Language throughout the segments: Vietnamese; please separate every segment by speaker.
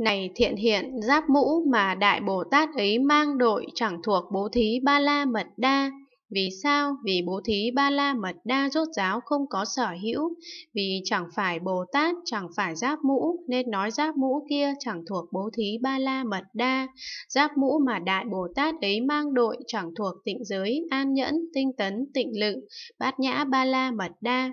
Speaker 1: này thiện hiện giáp mũ mà đại bồ tát ấy mang đội chẳng thuộc bố thí ba la mật đa vì sao vì bố thí ba la mật đa rốt giáo không có sở hữu vì chẳng phải bồ tát chẳng phải giáp mũ nên nói giáp mũ kia chẳng thuộc bố thí ba la mật đa giáp mũ mà đại bồ tát ấy mang đội chẳng thuộc tịnh giới an nhẫn tinh tấn tịnh lự bát nhã ba la mật đa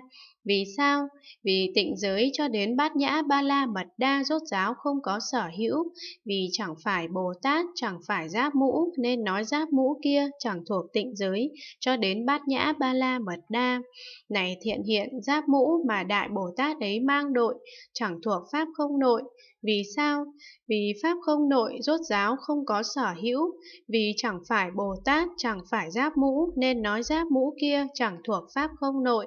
Speaker 1: vì sao? Vì tịnh giới cho đến bát nhã ba la mật đa rốt giáo không có sở hữu, vì chẳng phải Bồ Tát, chẳng phải giáp mũ, nên nói giáp mũ kia chẳng thuộc tịnh giới, cho đến bát nhã ba la mật đa. Này thiện hiện, giáp mũ mà Đại Bồ Tát ấy mang đội, chẳng thuộc Pháp không nội, vì sao? Vì Pháp không nội, rốt giáo không có sở hữu, vì chẳng phải Bồ Tát, chẳng phải giáp mũ, nên nói giáp mũ kia chẳng thuộc Pháp không nội.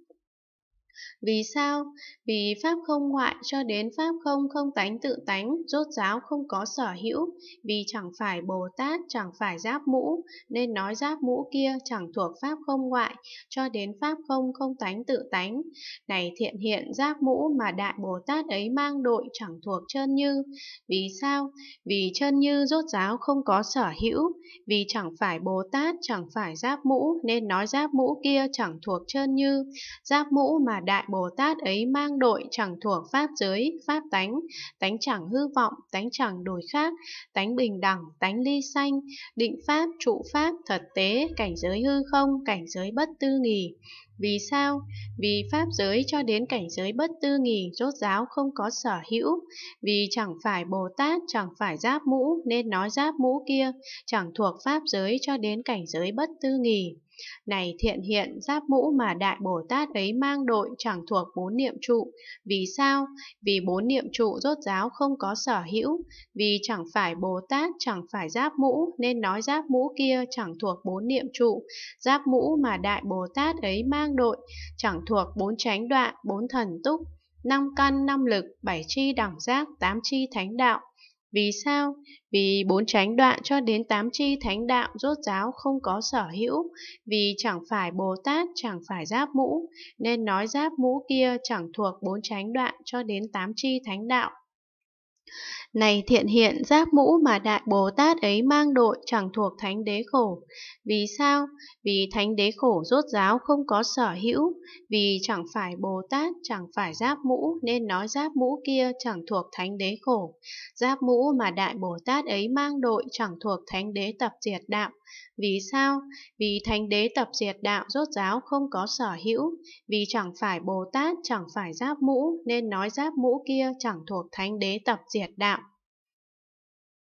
Speaker 1: Vì sao? Vì pháp không ngoại cho đến pháp không không tánh tự tánh, rốt giáo không có sở hữu, vì chẳng phải Bồ Tát, chẳng phải giáp mũ, nên nói giáp mũ kia chẳng thuộc pháp không ngoại cho đến pháp không không tánh tự tánh. Này thiện hiện giáp mũ mà Đại Bồ Tát ấy mang đội chẳng thuộc chân như. Vì sao? Vì chân như rốt giáo không có sở hữu, vì chẳng phải Bồ Tát, chẳng phải giáp mũ, nên nói giáp mũ kia chẳng thuộc chân như. Giáp mũ mà Đại Bồ Tát ấy mang đội chẳng thuộc pháp giới, pháp tánh, tánh chẳng hư vọng, tánh chẳng đổi khác, tánh bình đẳng, tánh ly sanh, định pháp, trụ pháp, thật tế, cảnh giới hư không, cảnh giới bất tư nghì. Vì sao? Vì pháp giới cho đến cảnh giới bất tư nghì rốt giáo không có sở hữu, vì chẳng phải Bồ Tát, chẳng phải giáp mũ nên nói giáp mũ kia, chẳng thuộc pháp giới cho đến cảnh giới bất tư nghì. Này thiện hiện giáp mũ mà Đại Bồ Tát ấy mang đội chẳng thuộc bốn niệm trụ. Vì sao? Vì bốn niệm trụ rốt giáo không có sở hữu. Vì chẳng phải Bồ Tát chẳng phải giáp mũ nên nói giáp mũ kia chẳng thuộc bốn niệm trụ. Giáp mũ mà Đại Bồ Tát ấy mang đội chẳng thuộc bốn chánh đoạn, bốn thần túc năm căn năm lực bảy chi đẳng giác tám chi thánh đạo vì sao? Vì bốn chánh đoạn cho đến tám chi thánh đạo rốt giáo không có sở hữu, vì chẳng phải Bồ Tát, chẳng phải giáp mũ, nên nói giáp mũ kia chẳng thuộc bốn chánh đoạn cho đến tám chi thánh đạo, này thiện hiện giáp mũ mà Đại Bồ Tát ấy mang đội chẳng thuộc Thánh Đế Khổ. Vì sao? Vì Thánh Đế Khổ rốt giáo không có sở hữu, vì chẳng phải Bồ Tát, chẳng phải giáp mũ, nên nói giáp mũ kia chẳng thuộc Thánh Đế Khổ. Giáp mũ mà Đại Bồ Tát ấy mang đội chẳng thuộc Thánh Đế Tập Diệt Đạo. Vì sao? Vì Thánh Đế Tập Diệt Đạo rốt giáo không có sở hữu, vì chẳng phải Bồ Tát, chẳng phải giáp mũ, nên nói giáp mũ kia chẳng thuộc Thánh Đế Tập diệt đạo